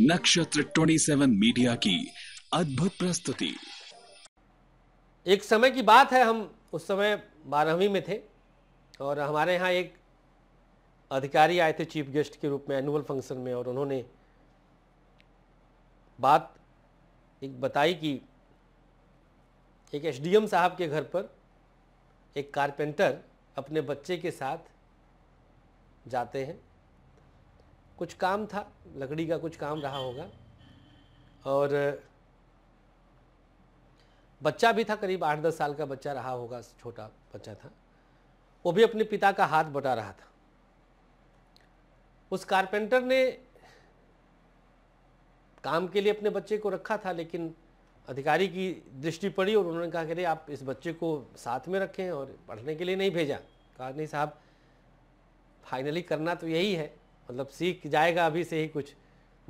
नक्षत्र 27 मीडिया की अद्भुत प्रस्तुति एक समय की बात है हम उस समय बारहवीं में थे और हमारे यहाँ एक अधिकारी आए थे चीफ गेस्ट के रूप में एनुअल फंक्शन में और उन्होंने बात एक बताई कि एक एसडीएम साहब के घर पर एक कारपेंटर अपने बच्चे के साथ जाते हैं कुछ काम था लकड़ी का कुछ काम रहा होगा और बच्चा भी था करीब आठ दस साल का बच्चा रहा होगा छोटा बच्चा था वो भी अपने पिता का हाथ बटा रहा था उस कारपेंटर ने काम के लिए अपने बच्चे को रखा था लेकिन अधिकारी की दृष्टि पड़ी और उन्होंने कहा कि अरे आप इस बच्चे को साथ में रखें और पढ़ने के लिए नहीं भेजा कहा नहीं साहब फाइनली करना तो यही है मतलब सीख जाएगा अभी से ही कुछ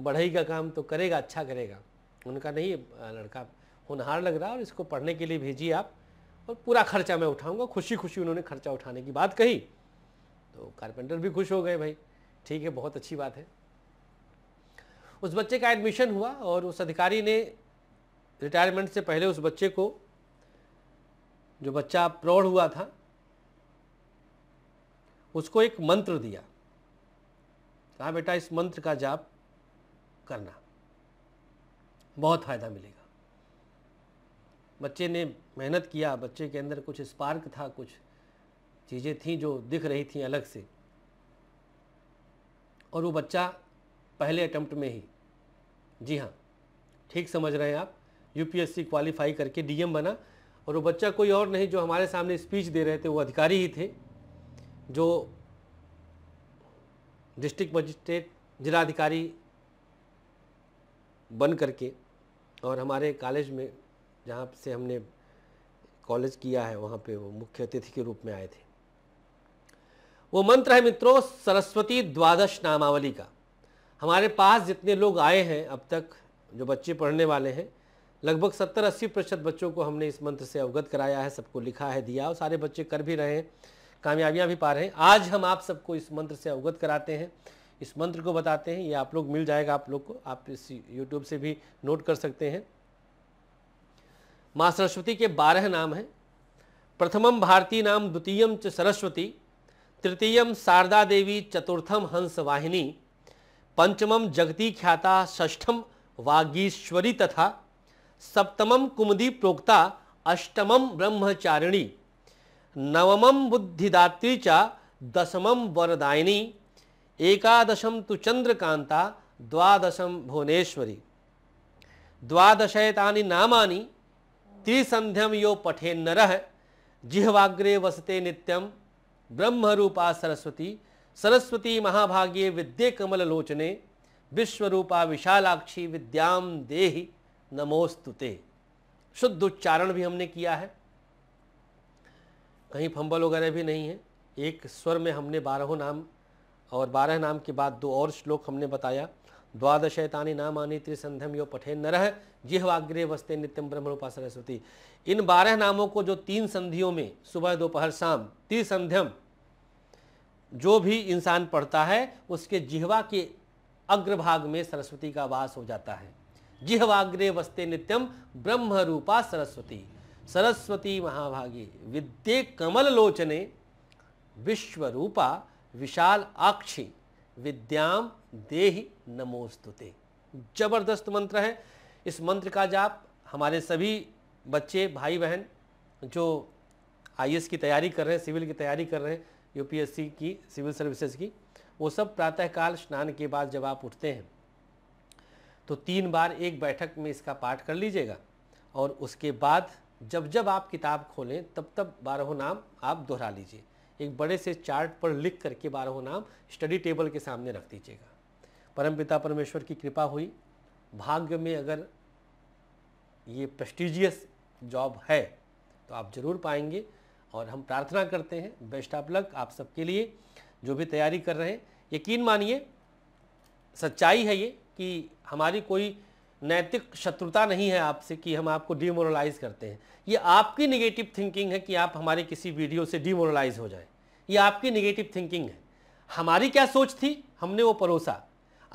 बढ़ई का काम तो करेगा अच्छा करेगा उनका नहीं लड़का होनहार लग रहा है और इसको पढ़ने के लिए भेजिए आप और पूरा खर्चा मैं उठाऊंगा खुशी खुशी उन्होंने खर्चा उठाने की बात कही तो कारपेंटर भी खुश हो गए भाई ठीक है बहुत अच्छी बात है उस बच्चे का एडमिशन हुआ और उस अधिकारी ने रिटायरमेंट से पहले उस बच्चे को जो बच्चा प्रौढ़ हुआ था उसको एक मंत्र दिया कहा बेटा इस मंत्र का जाप करना बहुत फ़ायदा मिलेगा बच्चे ने मेहनत किया बच्चे के अंदर कुछ स्पार्क था कुछ चीज़ें थी जो दिख रही थी अलग से और वो बच्चा पहले अटेम्प्ट में ही जी हाँ ठीक समझ रहे हैं आप यूपीएससी क्वालिफाई करके डीएम बना और वो बच्चा कोई और नहीं जो हमारे सामने स्पीच दे रहे थे वो अधिकारी ही थे जो डिस्ट्रिक्ट मजिस्ट्रेट जिलाधिकारी बन करके और हमारे कॉलेज में जहाँ से हमने कॉलेज किया है वहाँ पे वो मुख्य अतिथि के रूप में आए थे वो मंत्र है मित्रों सरस्वती द्वादश नामावली का हमारे पास जितने लोग आए हैं अब तक जो बच्चे पढ़ने वाले हैं लगभग सत्तर अस्सी प्रतिशत बच्चों को हमने इस मंत्र से अवगत कराया है सबको लिखा है दिया और सारे बच्चे कर भी रहे हैं कामयाबियां भी पा रहे हैं आज हम आप सबको इस मंत्र से अवगत कराते हैं इस मंत्र को बताते हैं ये आप लोग मिल जाएगा आप लोग को आप इस यूट्यूब से भी नोट कर सकते हैं माँ सरस्वती के बारह नाम हैं प्रथमम भारती नाम द्वितीयम च सरस्वती तृतीयम शारदा देवी चतुर्थम हंसवाहिनी पंचमम जगती ख्याता षष्ठम वागीश्वरी तथा सप्तमम कुमदी प्रोक्ता अष्टमम ब्रह्मचारिणी नवमं बुद्धिदात्री च दशमं वरदायिनी एकादशम तो चंद्रकांता द्वादशम भुवनेश्वरी द्वादशयतानि नामानि त्रिसंध्यम यो नर जिह्वाग्रे वसते नित्यम ब्रह्मरूपा सरस्वती सरस्वती महाभाग्ये विद्ये कमललोचने विश्वरूपा विशालाक्षी विद्याम देहि नमोस्तुते शुद्ध उच्चारण भी हमने किया है कहीं फंबल वगैरह भी नहीं है एक स्वर में हमने बारहों नाम और बारह नाम के बाद दो और श्लोक हमने बताया द्वादशैतानी नाम आनी त्रिसंध्यम यो पठे नरह जिहवाग्रे वस्ते नित्यम ब्रह्म रूपा सरस्वती इन बारह नामों को जो तीन संधियों में सुबह दोपहर शाम त्रिसंध्यम जो भी इंसान पढ़ता है उसके जिहवा के अग्रभाग में सरस्वती का वास हो जाता है जिहवाग्रे वस्ते नित्यम ब्रह्म रूपा सरस्वती सरस्वती महाभागी विद्ये कमल लोचने रूपा विशाल आक्षी विद्याम देहि नमोस्तुते जबरदस्त मंत्र है इस मंत्र का जाप हमारे सभी बच्चे भाई बहन जो आई की तैयारी कर रहे हैं सिविल की तैयारी कर रहे हैं यूपीएससी की सिविल सर्विसेज की वो सब प्रातःकाल स्नान के बाद जब आप उठते हैं तो तीन बार एक बैठक में इसका पाठ कर लीजिएगा और उसके बाद जब जब आप किताब खोलें तब तब बारहों नाम आप दोहरा लीजिए एक बड़े से चार्ट पर लिख करके बारहों नाम स्टडी टेबल के सामने रख दीजिएगा परम पिता परमेश्वर की कृपा हुई भाग्य में अगर ये प्रेस्टिजियस जॉब है तो आप ज़रूर पाएंगे और हम प्रार्थना करते हैं बेस्ट ऑफ लक आप सबके लिए जो भी तैयारी कर रहे हैं यकीन मानिए सच्चाई है ये कि हमारी कोई नैतिक शत्रुता नहीं है आपसे कि हम आपको डिमोरलाइज करते हैं ये आपकी निगेटिव थिंकिंग है कि आप हमारे किसी वीडियो से डिमोरलाइज हो जाए ये आपकी निगेटिव थिंकिंग है हमारी क्या सोच थी हमने वो परोसा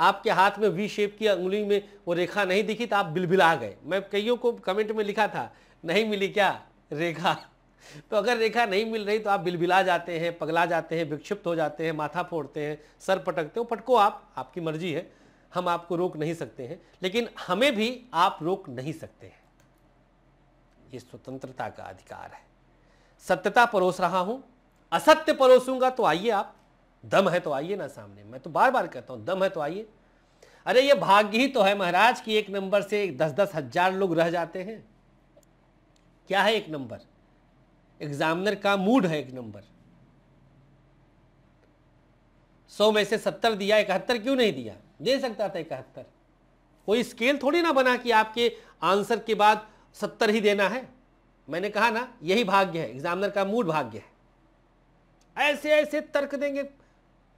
आपके हाथ में वी शेप की उंगली में वो रेखा नहीं दिखी तो आप बिलबिला गए मैं कईयों को कमेंट में लिखा था नहीं मिली क्या रेखा तो अगर रेखा नहीं मिल रही तो आप बिलबिला जाते हैं पगला जाते हैं विक्षिप्त हो जाते हैं माथा फोड़ते हैं सर पटकते हो पटको आप आपकी मर्जी है हम आपको रोक नहीं सकते हैं लेकिन हमें भी आप रोक नहीं सकते हैं ये स्वतंत्रता का अधिकार है सत्यता परोस रहा हूं असत्य परोसूंगा तो आइए आप दम है तो आइए ना सामने मैं तो बार बार कहता हूं दम है तो आइए अरे ये भाग्य ही तो है महाराज कि एक नंबर से दस दस हजार लोग रह जाते हैं क्या है एक नंबर एग्जामिनर का मूड है एक नंबर सौ में से सत्तर दिया इकहत्तर क्यों नहीं दिया दे सकता था इकहत्तर कोई स्केल थोड़ी ना बना कि आपके आंसर के बाद सत्तर ही देना है मैंने कहा ना यही भाग्य है एग्जामिनर का मूड भाग्य है ऐसे ऐसे तर्क देंगे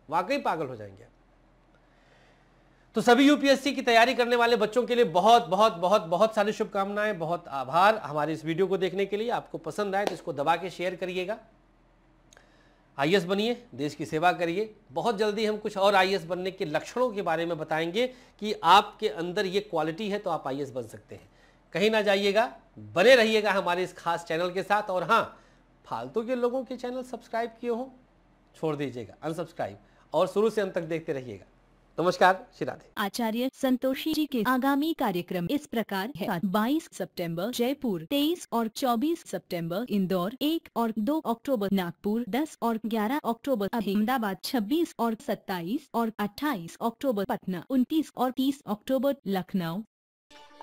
वाकई पागल हो जाएंगे तो सभी यूपीएससी की तैयारी करने वाले बच्चों के लिए बहुत बहुत बहुत बहुत सारी शुभकामनाएं बहुत आभार हमारे इस वीडियो को देखने के लिए आपको पसंद आए तो इसको दबा के शेयर करिएगा आई बनिए देश की सेवा करिए बहुत जल्दी हम कुछ और आई बनने के लक्षणों के बारे में बताएंगे कि आपके अंदर ये क्वालिटी है तो आप आई बन सकते हैं कहीं ना जाइएगा बने रहिएगा हमारे इस खास चैनल के साथ और हाँ फालतू के लोगों के चैनल सब्सक्राइब किए हों छोड़ दीजिएगा अनसब्सक्राइब और शुरू से अंत तक देखते रहिएगा नमस्कार श्री राधे आचार्य संतोषी जी के आगामी कार्यक्रम इस प्रकार है 22 सितंबर जयपुर 23 और 24 सितंबर इंदौर 1 और 2 अक्टूबर नागपुर 10 और 11 अक्टूबर अहमदाबाद 26 और 27 और 28 अक्टूबर पटना 29 और 30 अक्टूबर लखनऊ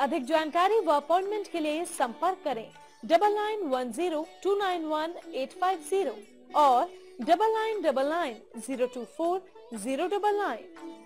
अधिक जानकारी व अपॉइंटमेंट के लिए संपर्क करें double nine one zero two nine one eight five zero और double nine double nine zero two four zero double nine